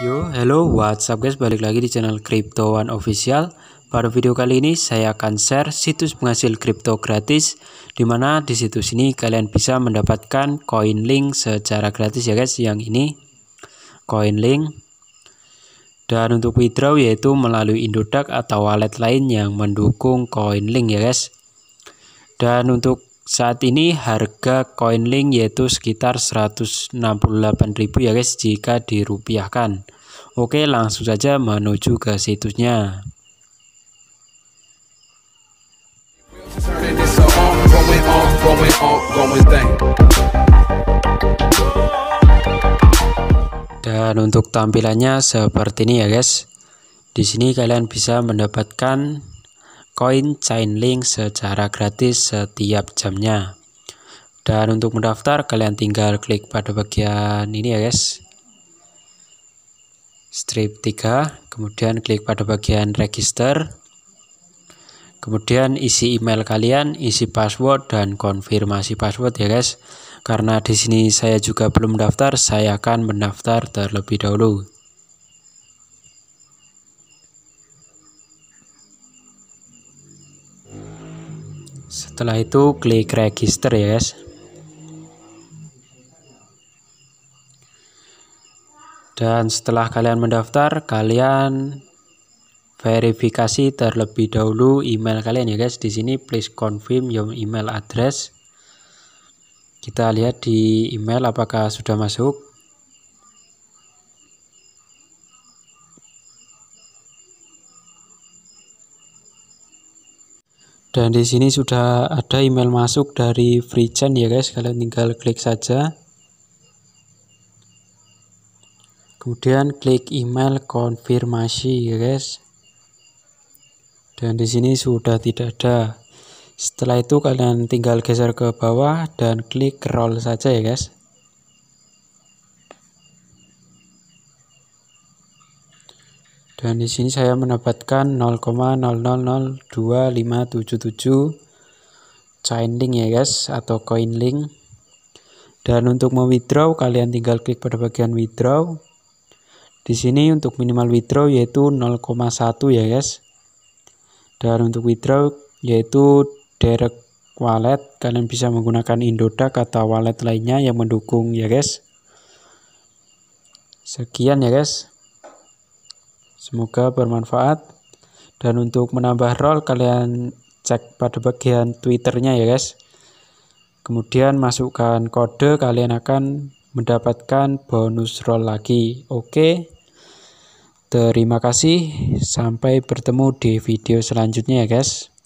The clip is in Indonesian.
Yo, hello, what's up guys? Balik lagi di channel Crypto One Official. Pada video kali ini saya akan share situs penghasil kripto gratis di mana di situs ini kalian bisa mendapatkan coin link secara gratis ya guys. Yang ini coin link. Dan untuk withdraw yaitu melalui Indodax atau wallet lain yang mendukung coin link ya guys. Dan untuk saat ini harga koin link yaitu sekitar 168.000 ya guys jika dirupiahkan. Oke, langsung saja menuju ke situsnya. Dan untuk tampilannya seperti ini ya guys. Di sini kalian bisa mendapatkan koin Chainlink secara gratis setiap jamnya. Dan untuk mendaftar kalian tinggal klik pada bagian ini ya guys. Strip 3, kemudian klik pada bagian register. Kemudian isi email kalian, isi password dan konfirmasi password ya guys. Karena di sini saya juga belum daftar, saya akan mendaftar terlebih dahulu. setelah itu klik register ya guys dan setelah kalian mendaftar kalian verifikasi terlebih dahulu email kalian ya guys di sini please confirm your email address kita lihat di email apakah sudah masuk Dan di sini sudah ada email masuk dari FreeChain ya guys, kalian tinggal klik saja. Kemudian klik email konfirmasi ya guys. Dan di sini sudah tidak ada. Setelah itu kalian tinggal geser ke bawah dan klik roll saja ya guys. dan di sini saya mendapatkan chain chainlink ya guys atau coin link dan untuk mewithdraw kalian tinggal klik pada bagian withdraw di sini untuk minimal withdraw yaitu 0,1 ya guys dan untuk withdraw yaitu direct wallet kalian bisa menggunakan Indodax atau wallet lainnya yang mendukung ya guys sekian ya guys Semoga bermanfaat. Dan untuk menambah role kalian cek pada bagian Twitternya ya guys. Kemudian masukkan kode kalian akan mendapatkan bonus roll lagi. Oke. Terima kasih. Sampai bertemu di video selanjutnya ya guys.